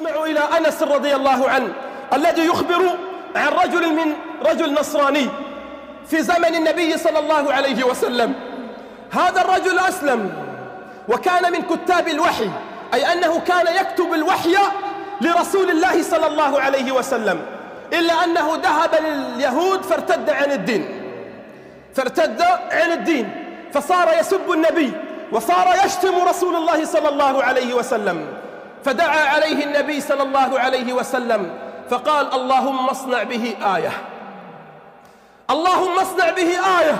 نسمع إلى أنس رضي الله عنه الذي يخبر عن رجل من رجل نصراني في زمن النبي صلى الله عليه وسلم هذا الرجل أسلم وكان من كتاب الوحي أي أنه كان يكتب الوحي لرسول الله صلى الله عليه وسلم إلا أنه ذهب لليهود فارتد عن الدين فارتد عن الدين فصار يسب النبي وصار يشتم رسول الله صلى الله عليه وسلم فدعا عليه النبي صلى الله عليه وسلم فقال اللهم اصنع به آية اللهم اصنع به آية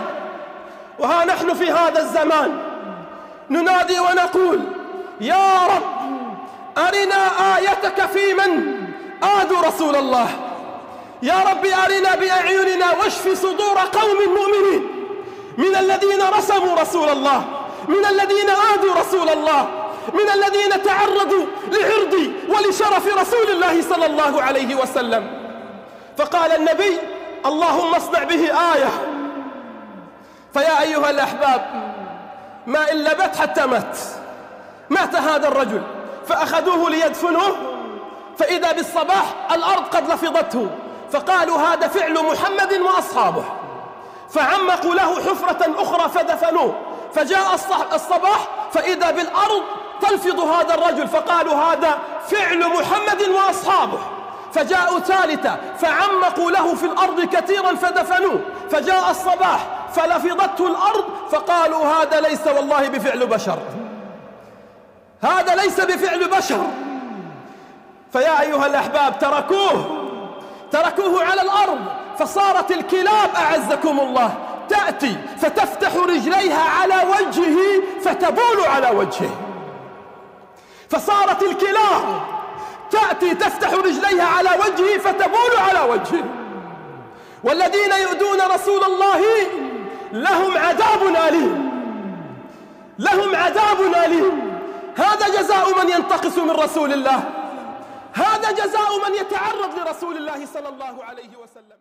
وها نحن في هذا الزمان ننادي ونقول يا رب أرنا آيتك في من آذوا رسول الله يا رب أرنا بأعيننا واشف صدور قوم مؤمنين من الذين رسموا رسول الله من الذين آذوا رسول الله من الذين تعرضوا لعرض ولشرف رسول الله صلى الله عليه وسلم فقال النبي اللهم اصنع به آية فيا أيها الأحباب ما إن لبت حتى مات مات هذا الرجل فأخذوه ليدفنوه فإذا بالصباح الأرض قد لفظته فقالوا هذا فعل محمد وأصحابه فعمقوا له حفرة أخرى فدفنوه فجاء الصباح فإذا بالأرض تلفظ هذا الرجل فقالوا هذا فعل محمد وأصحابه فجاءوا ثالثة فعمقوا له في الأرض كثيرا فدفنوه فجاء الصباح فلفظته الأرض فقالوا هذا ليس والله بفعل بشر هذا ليس بفعل بشر فيا أيها الأحباب تركوه تركوه على الأرض فصارت الكلاب أعزكم الله تأتي فتفعل عليها على وجهه فتبول على وجهه فصارت الكلاب تأتي تفتح رجليها على وجهه فتبول على وجهه والذين يؤذون رسول الله لهم عذاب أليم لهم عذاب أليم هذا جزاء من ينتقص من رسول الله هذا جزاء من يتعرض لرسول الله صلى الله عليه وسلم